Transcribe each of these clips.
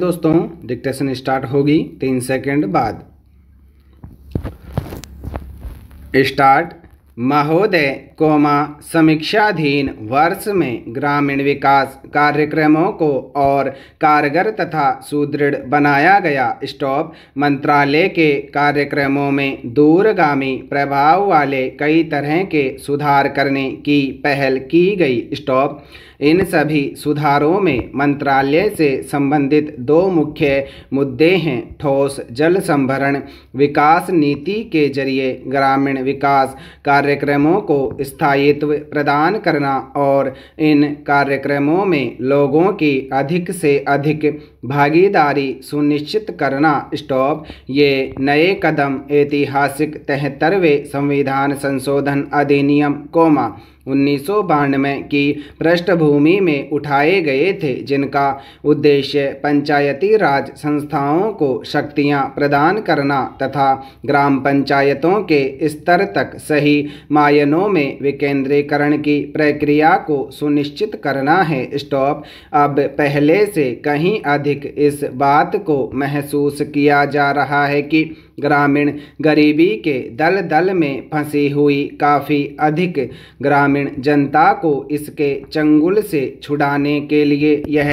दोस्तों dictation start होगी तीन सेकंड बाद स्टार्ट महोदय कोमा समीक्षाधीन वर्ष में ग्रामीण विकास कार्यक्रमों को और कारगर तथा सुदृढ़ बनाया गया स्टॉप मंत्रालय के कार्यक्रमों में दूरगामी प्रभाव वाले कई तरह के सुधार करने की पहल की गई स्टॉप इन सभी सुधारों में मंत्रालय से संबंधित दो मुख्य मुद्दे हैं ठोस जल संभरण विकास नीति के जरिए ग्रामीण विकास कार्यक्रमों को स्थायित्व प्रदान करना और इन कार्यक्रमों में लोगों की अधिक से अधिक भागीदारी सुनिश्चित करना स्टॉप ये नए कदम ऐतिहासिक तिहत्तरवें संविधान संशोधन अधिनियम कोमा उन्नीस की पृष्ठभूमि में उठाए गए थे जिनका उद्देश्य पंचायती राज संस्थाओं को शक्तियां प्रदान करना तथा ग्राम पंचायतों के स्तर तक सही मायनों में विकेंद्रीकरण की प्रक्रिया को सुनिश्चित करना है स्टॉप अब पहले से कहीं अधिक इस बात को महसूस किया जा रहा है कि ग्रामीण गरीबी के दल दल में फंसी हुई काफ़ी अधिक ग्रामीण जनता को इसके चंगुल से छुड़ाने के लिए यह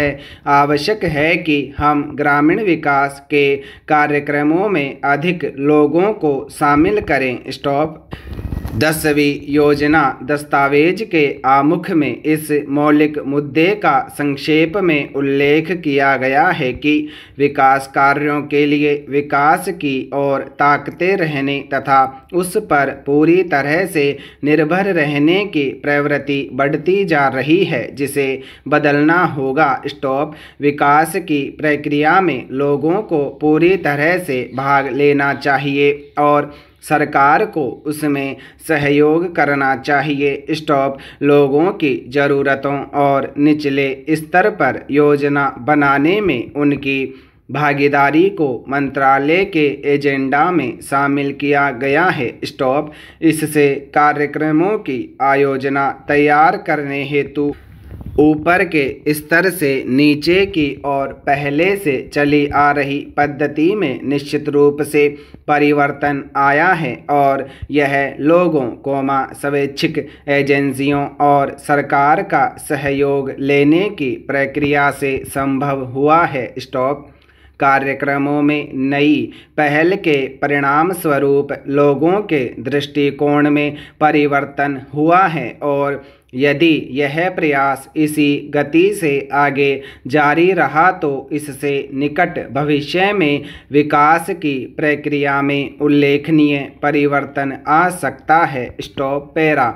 आवश्यक है कि हम ग्रामीण विकास के कार्यक्रमों में अधिक लोगों को शामिल करें स्टॉप दसवीं योजना दस्तावेज के आमुख में इस मौलिक मुद्दे का संक्षेप में उल्लेख किया गया है कि विकास कार्यों के लिए विकास की ओर ताकते रहने तथा उस पर पूरी तरह से निर्भर रहने की प्रवृत्ति बढ़ती जा रही है जिसे बदलना होगा स्टॉप विकास की प्रक्रिया में लोगों को पूरी तरह से भाग लेना चाहिए और सरकार को उसमें सहयोग करना चाहिए स्टॉप लोगों की ज़रूरतों और निचले स्तर पर योजना बनाने में उनकी भागीदारी को मंत्रालय के एजेंडा में शामिल किया गया है स्टॉप इससे कार्यक्रमों की आयोजना तैयार करने हेतु ऊपर के स्तर से नीचे की ओर पहले से चली आ रही पद्धति में निश्चित रूप से परिवर्तन आया है और यह लोगों कोमा स्वैच्छिक एजेंसियों और सरकार का सहयोग लेने की प्रक्रिया से संभव हुआ है स्टॉप कार्यक्रमों में नई पहल के परिणाम स्वरूप लोगों के दृष्टिकोण में परिवर्तन हुआ है और यदि यह प्रयास इसी गति से आगे जारी रहा तो इससे निकट भविष्य में विकास की प्रक्रिया में उल्लेखनीय परिवर्तन आ सकता है स्टॉप पैरा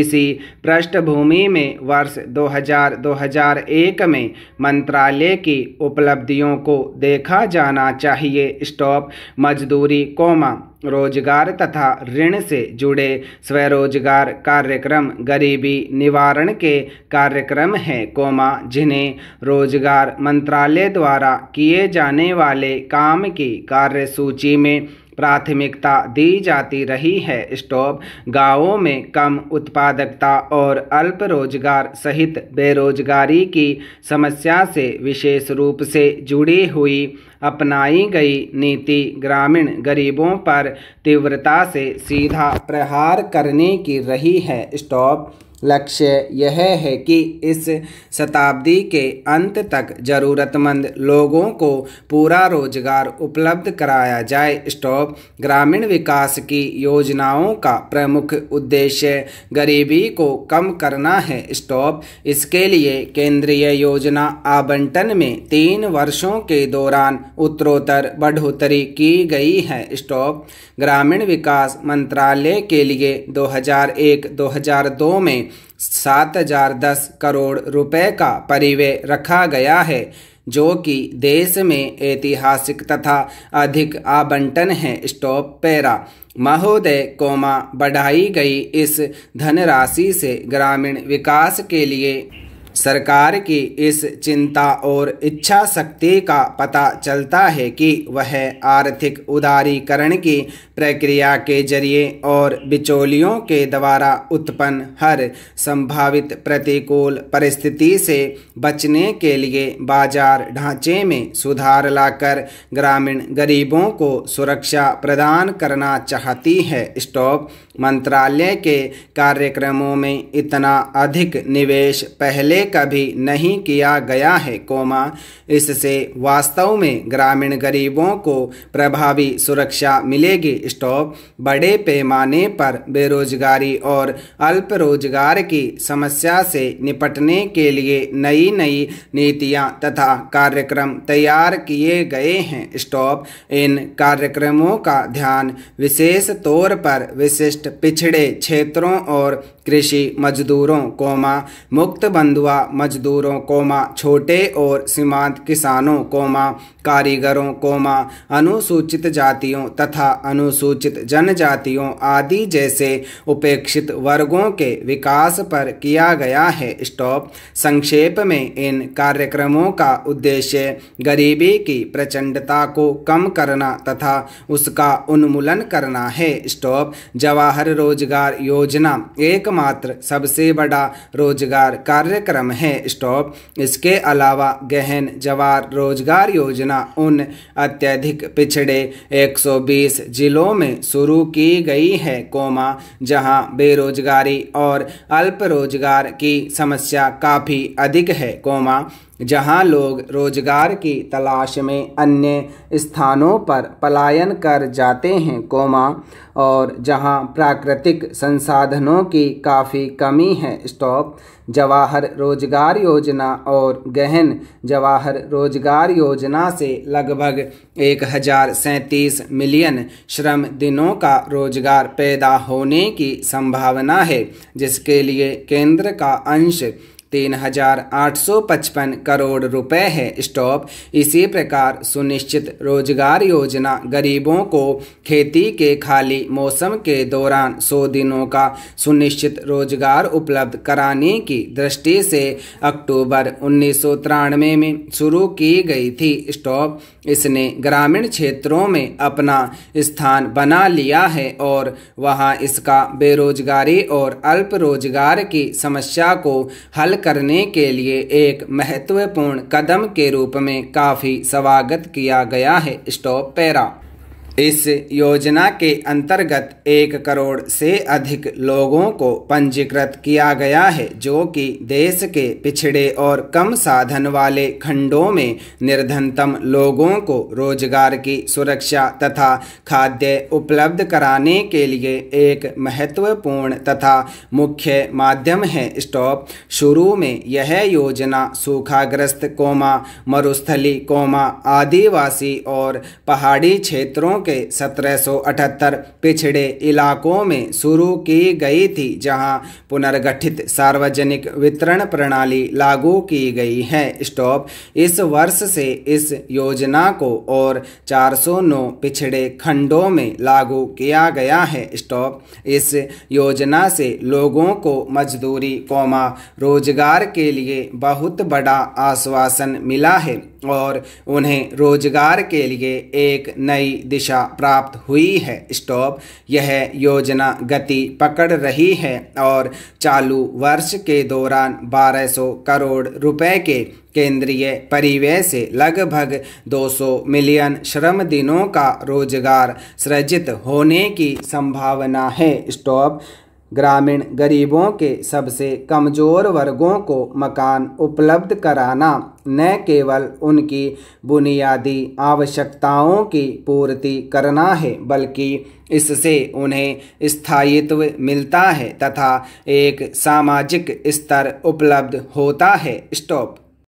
इसी पृष्ठभूमि में वर्ष 2000-2001 में मंत्रालय की उपलब्धियों को देखा जाना चाहिए स्टॉप मजदूरी कोमा रोजगार तथा ऋण से जुड़े स्वरोजगार कार्यक्रम गरीबी निवारण के कार्यक्रम हैं कोमा जिन्हें रोजगार मंत्रालय द्वारा किए जाने वाले काम की कार्यसूची में प्राथमिकता दी जाती रही है स्टॉप गांवों में कम उत्पादकता और अल्प रोजगार सहित बेरोजगारी की समस्या से विशेष रूप से जुड़ी हुई अपनाई गई नीति ग्रामीण गरीबों पर तीव्रता से सीधा प्रहार करने की रही है स्टॉप लक्ष्य यह है कि इस शताब्दी के अंत तक ज़रूरतमंद लोगों को पूरा रोजगार उपलब्ध कराया जाए स्टॉप ग्रामीण विकास की योजनाओं का प्रमुख उद्देश्य गरीबी को कम करना है स्टॉप इसके लिए केंद्रीय योजना आवंटन में तीन वर्षों के दौरान उत्तरोत्तर बढ़ोतरी की गई है स्टॉप ग्रामीण विकास मंत्रालय के लिए 2001-2002 में सात हजार दस करोड़ रुपए का परिवय रखा गया है जो कि देश में ऐतिहासिक तथा अधिक आबंटन है स्टॉप पैरा महोदय कोमा बढ़ाई गई इस धनराशि से ग्रामीण विकास के लिए सरकार की इस चिंता और इच्छा शक्ति का पता चलता है कि वह आर्थिक उदारीकरण की प्रक्रिया के जरिए और बिचौलियों के द्वारा उत्पन्न हर संभावित प्रतिकूल परिस्थिति से बचने के लिए बाजार ढांचे में सुधार लाकर ग्रामीण गरीबों को सुरक्षा प्रदान करना चाहती है स्टॉप मंत्रालय के कार्यक्रमों में इतना अधिक निवेश पहले कभी नहीं किया गया है कोमा इससे वास्तव में ग्रामीण गरीबों को प्रभावी सुरक्षा मिलेगी स्टॉप बड़े पैमाने पर बेरोजगारी और अल्प रोजगार की समस्या से निपटने के लिए नई नई नीतियां तथा कार्यक्रम तैयार किए गए हैं स्टॉप इन कार्यक्रमों का ध्यान विशेष तौर पर विशिष्ट वरिष्ठ पिछड़े क्षेत्रों और कृषि मजदूरों कोमा मुक्त बंधुआ मजदूरों कोमा छोटे और सीमांत किसानों कोमा कारीगरों कोमा अनुसूचित जातियों तथा अनुसूचित जनजातियों आदि जैसे उपेक्षित वर्गों के विकास पर किया गया है स्टॉप संक्षेप में इन कार्यक्रमों का उद्देश्य गरीबी की प्रचंडता को कम करना तथा उसका उन्मूलन करना है स्टॉप जवाहर हर रोजगार योजना एकमात्र सबसे बड़ा रोजगार कार्यक्रम है स्टॉप इसके अलावा गहन जवार रोजगार योजना उन अत्यधिक पिछड़े 120 जिलों में शुरू की गई है कोमा जहां बेरोजगारी और अल्प रोजगार की समस्या काफ़ी अधिक है कोमा जहां लोग रोजगार की तलाश में अन्य स्थानों पर पलायन कर जाते हैं कोमा और जहां प्राकृतिक संसाधनों की काफ़ी कमी है स्टॉप जवाहर रोजगार योजना और गहन जवाहर रोजगार योजना से लगभग एक हजार सैंतीस मिलियन श्रम दिनों का रोजगार पैदा होने की संभावना है जिसके लिए केंद्र का अंश तीन हजार आठ सौ पचपन करोड़ रुपए है स्टॉप इसी प्रकार सुनिश्चित रोजगार योजना गरीबों को खेती के खाली मौसम के दौरान सौ दिनों का सुनिश्चित रोजगार उपलब्ध कराने की दृष्टि से अक्टूबर उन्नीस सौ तिरानवे में शुरू की गई थी स्टॉप इसने ग्रामीण क्षेत्रों में अपना स्थान बना लिया है और वहाँ इसका बेरोजगारी और अल्प रोजगार की समस्या को हल करने के लिए एक महत्वपूर्ण कदम के रूप में काफ़ी स्वागत किया गया है स्टॉप पैरा इस योजना के अंतर्गत एक करोड़ से अधिक लोगों को पंजीकृत किया गया है जो कि देश के पिछड़े और कम साधन वाले खंडों में निर्धनतम लोगों को रोजगार की सुरक्षा तथा खाद्य उपलब्ध कराने के लिए एक महत्वपूर्ण तथा मुख्य माध्यम है स्टॉप शुरू में यह योजना सूखाग्रस्त कोमा मरुस्थली कोमा आदिवासी और पहाड़ी क्षेत्रों के 1778 पिछड़े इलाकों में शुरू की गई थी जहां पुनर्गठित सार्वजनिक वितरण प्रणाली लागू की गई है स्टॉप इस वर्ष से इस योजना को और 409 पिछड़े खंडों में लागू किया गया है स्टॉप इस योजना से लोगों को मजदूरी कौमा रोजगार के लिए बहुत बड़ा आश्वासन मिला है और उन्हें रोजगार के लिए एक नई दिशा प्राप्त हुई है स्टॉप यह योजना गति पकड़ रही है और चालू वर्ष के दौरान 1200 करोड़ रुपए के केंद्रीय परिव्यय से लगभग 200 मिलियन श्रम दिनों का रोजगार सृजित होने की संभावना है स्टॉप ग्रामीण गरीबों के सबसे कमज़ोर वर्गों को मकान उपलब्ध कराना न केवल उनकी बुनियादी आवश्यकताओं की पूर्ति करना है बल्कि इससे उन्हें स्थायित्व मिलता है तथा एक सामाजिक स्तर उपलब्ध होता है स्टॉप